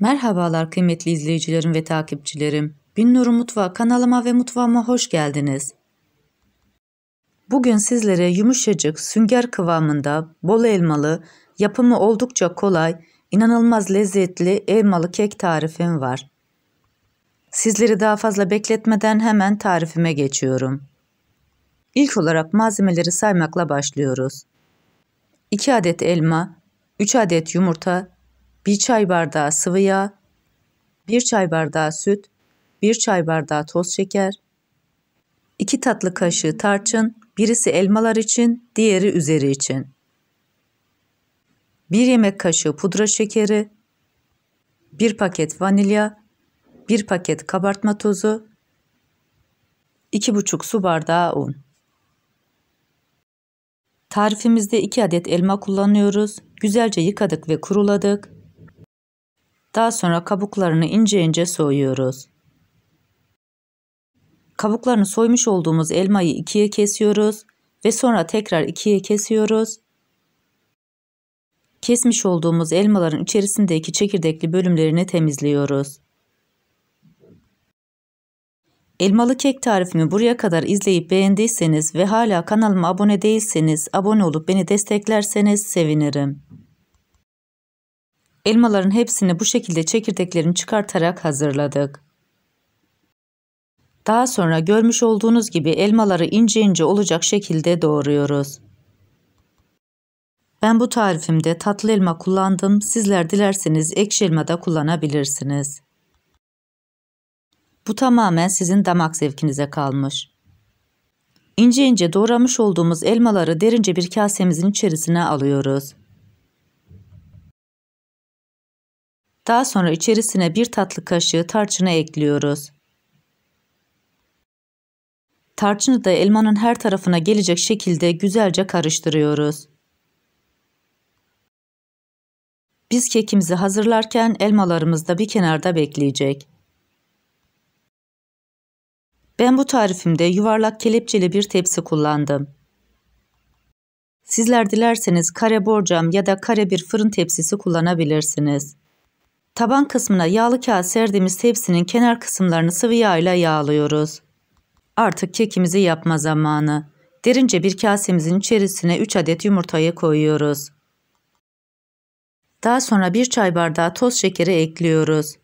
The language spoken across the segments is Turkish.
Merhabalar kıymetli izleyicilerim ve takipçilerim. Bin Nuru Mutfağı kanalıma ve mutfağıma hoş geldiniz. Bugün sizlere yumuşacık, sünger kıvamında, bol elmalı, yapımı oldukça kolay, inanılmaz lezzetli elmalı kek tarifim var. Sizleri daha fazla bekletmeden hemen tarifime geçiyorum. İlk olarak malzemeleri saymakla başlıyoruz. 2 adet elma, 3 adet yumurta, 1 çay bardağı sıvı yağ, 1 çay bardağı süt, 1 çay bardağı toz şeker, 2 tatlı kaşığı tarçın, birisi elmalar için, diğeri üzeri için. 1 yemek kaşığı pudra şekeri, 1 paket vanilya, 1 paket kabartma tozu, 2,5 su bardağı un. Tarifimizde 2 adet elma kullanıyoruz. Güzelce yıkadık ve kuruladık. Daha sonra kabuklarını ince ince soyuyoruz. Kabuklarını soymuş olduğumuz elmayı ikiye kesiyoruz ve sonra tekrar ikiye kesiyoruz. Kesmiş olduğumuz elmaların içerisindeki çekirdekli bölümlerini temizliyoruz. Elmalı kek tarifimi buraya kadar izleyip beğendiyseniz ve hala kanalıma abone değilseniz abone olup beni desteklerseniz sevinirim. Elmaların hepsini bu şekilde çekirdeklerini çıkartarak hazırladık. Daha sonra görmüş olduğunuz gibi elmaları ince ince olacak şekilde doğruyoruz. Ben bu tarifimde tatlı elma kullandım. Sizler dilerseniz ekşi elma da kullanabilirsiniz. Bu tamamen sizin damak zevkinize kalmış. İnce ince doğramış olduğumuz elmaları derince bir kasemizin içerisine alıyoruz. Daha sonra içerisine bir tatlı kaşığı tarçını ekliyoruz. Tarçını da elmanın her tarafına gelecek şekilde güzelce karıştırıyoruz. Biz kekimizi hazırlarken elmalarımız da bir kenarda bekleyecek. Ben bu tarifimde yuvarlak kelepçeli bir tepsi kullandım. Sizler dilerseniz kare borcam ya da kare bir fırın tepsisi kullanabilirsiniz. Taban kısmına yağlı kağıt serdiğimiz tepsinin kenar kısımlarını sıvı yağ ile yağlıyoruz. Artık kekimizi yapma zamanı. Derince bir kasemizin içerisine 3 adet yumurtayı koyuyoruz. Daha sonra bir çay bardağı toz şekeri ekliyoruz.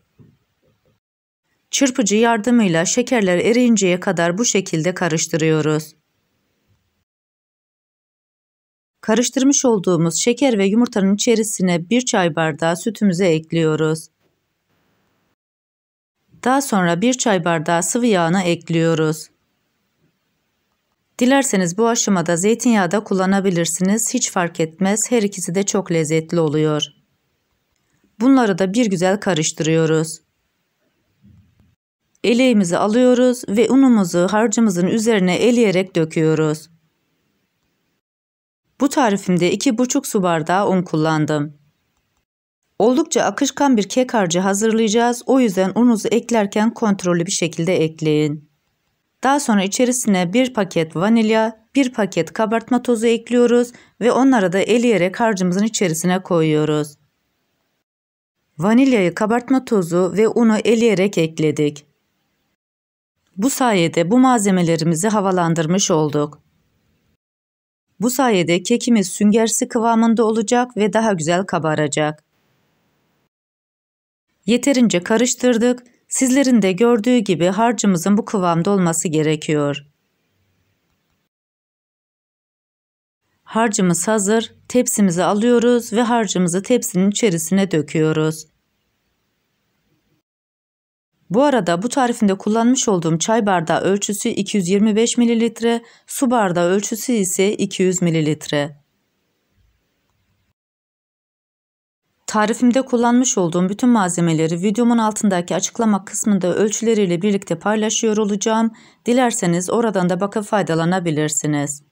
Çırpıcı yardımıyla şekerler eriyinceye kadar bu şekilde karıştırıyoruz. Karıştırmış olduğumuz şeker ve yumurtanın içerisine bir çay bardağı sütümüzü ekliyoruz. Daha sonra bir çay bardağı sıvı yağını ekliyoruz. Dilerseniz bu aşamada zeytinyağı da kullanabilirsiniz. Hiç fark etmez. Her ikisi de çok lezzetli oluyor. Bunları da bir güzel karıştırıyoruz. Eleğimizi alıyoruz ve unumuzu harcımızın üzerine eleyerek döküyoruz. Bu tarifimde 2,5 su bardağı un kullandım. Oldukça akışkan bir kek harcı hazırlayacağız. O yüzden unuzu eklerken kontrollü bir şekilde ekleyin. Daha sonra içerisine bir paket vanilya, bir paket kabartma tozu ekliyoruz ve onları da eleyerek harcımızın içerisine koyuyoruz. Vanilyayı, kabartma tozu ve unu eleyerek ekledik. Bu sayede bu malzemelerimizi havalandırmış olduk. Bu sayede kekimiz süngersi kıvamında olacak ve daha güzel kabaracak. Yeterince karıştırdık. Sizlerin de gördüğü gibi harcımızın bu kıvamda olması gerekiyor. Harcımız hazır. Tepsimizi alıyoruz ve harcımızı tepsinin içerisine döküyoruz. Bu arada bu tarifinde kullanmış olduğum çay bardağı ölçüsü 225 ml, su bardağı ölçüsü ise 200 ml. Tarifimde kullanmış olduğum bütün malzemeleri videomun altındaki açıklama kısmında ölçüleriyle birlikte paylaşıyor olacağım. Dilerseniz oradan da bakıp faydalanabilirsiniz.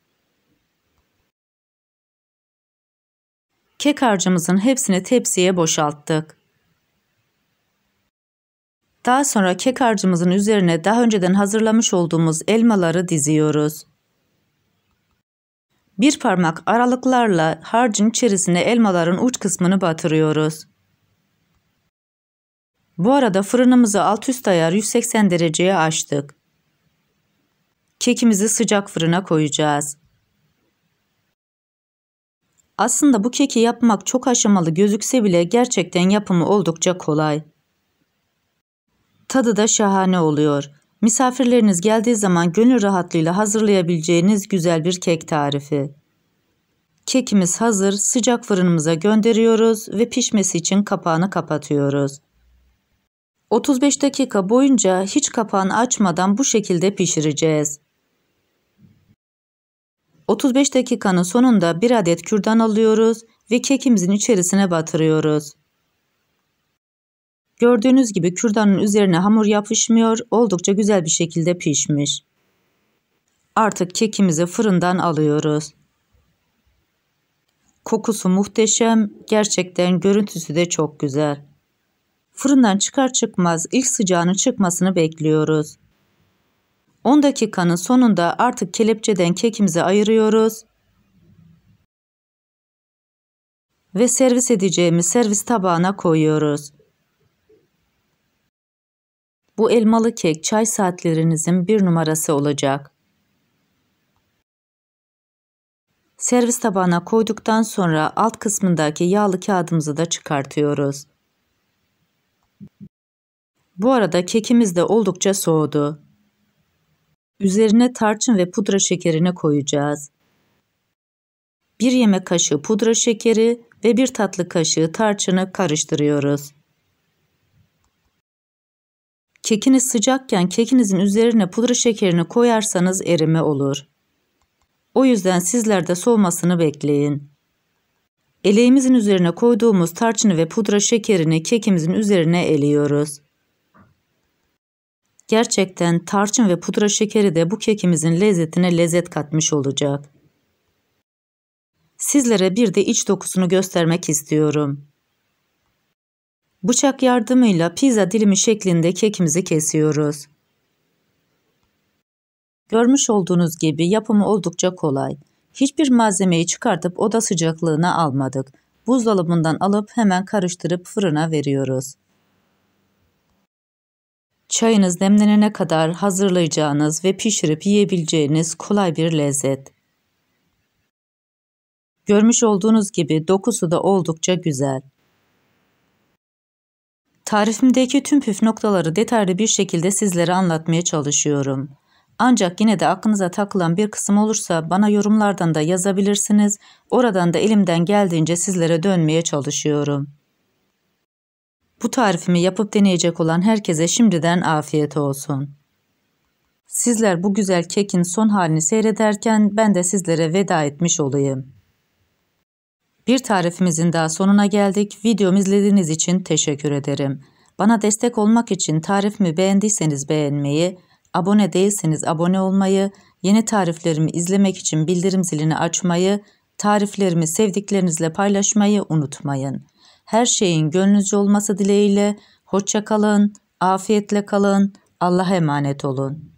Kek harcımızın hepsini tepsiye boşalttık. Daha sonra kek harcımızın üzerine daha önceden hazırlamış olduğumuz elmaları diziyoruz. Bir parmak aralıklarla harcın içerisine elmaların uç kısmını batırıyoruz. Bu arada fırınımızı alt üst ayar 180 dereceye açtık. Kekimizi sıcak fırına koyacağız. Aslında bu keki yapmak çok aşamalı gözükse bile gerçekten yapımı oldukça kolay. Tadı da şahane oluyor. Misafirleriniz geldiği zaman gönül rahatlığıyla hazırlayabileceğiniz güzel bir kek tarifi. Kekimiz hazır, sıcak fırınımıza gönderiyoruz ve pişmesi için kapağını kapatıyoruz. 35 dakika boyunca hiç kapağını açmadan bu şekilde pişireceğiz. 35 dakikanın sonunda bir adet kürdan alıyoruz ve kekimizin içerisine batırıyoruz. Gördüğünüz gibi kürdanın üzerine hamur yapışmıyor. Oldukça güzel bir şekilde pişmiş. Artık kekimizi fırından alıyoruz. Kokusu muhteşem. Gerçekten görüntüsü de çok güzel. Fırından çıkar çıkmaz ilk sıcağının çıkmasını bekliyoruz. 10 dakikanın sonunda artık kelepçeden kekimizi ayırıyoruz. Ve servis edeceğimiz servis tabağına koyuyoruz. Bu elmalı kek çay saatlerinizin bir numarası olacak. Servis tabağına koyduktan sonra alt kısmındaki yağlı kağıdımızı da çıkartıyoruz. Bu arada kekimiz de oldukça soğudu. Üzerine tarçın ve pudra şekerini koyacağız. 1 yemek kaşığı pudra şekeri ve 1 tatlı kaşığı tarçını karıştırıyoruz. Kekiniz sıcakken kekinizin üzerine pudra şekerini koyarsanız erime olur. O yüzden sizler de soğumasını bekleyin. Eleğimizin üzerine koyduğumuz tarçını ve pudra şekerini kekimizin üzerine eliyoruz. Gerçekten tarçın ve pudra şekeri de bu kekimizin lezzetine lezzet katmış olacak. Sizlere bir de iç dokusunu göstermek istiyorum. Bıçak yardımıyla pizza dilimi şeklinde kekimizi kesiyoruz. Görmüş olduğunuz gibi yapımı oldukça kolay. Hiçbir malzemeyi çıkartıp oda sıcaklığına almadık. Buzdolabından alıp hemen karıştırıp fırına veriyoruz. Çayınız demlenene kadar hazırlayacağınız ve pişirip yiyebileceğiniz kolay bir lezzet. Görmüş olduğunuz gibi dokusu da oldukça güzel. Tarifimdeki tüm püf noktaları detaylı bir şekilde sizlere anlatmaya çalışıyorum. Ancak yine de aklınıza takılan bir kısım olursa bana yorumlardan da yazabilirsiniz. Oradan da elimden geldiğince sizlere dönmeye çalışıyorum. Bu tarifimi yapıp deneyecek olan herkese şimdiden afiyet olsun. Sizler bu güzel kekin son halini seyrederken ben de sizlere veda etmiş olayım. Bir tarifimizin daha sonuna geldik. Videomu izlediğiniz için teşekkür ederim. Bana destek olmak için tarifimi beğendiyseniz beğenmeyi, abone değilseniz abone olmayı, yeni tariflerimi izlemek için bildirim zilini açmayı, tariflerimi sevdiklerinizle paylaşmayı unutmayın. Her şeyin gönlünüzce olması dileğiyle, hoşçakalın, afiyetle kalın, Allah'a emanet olun.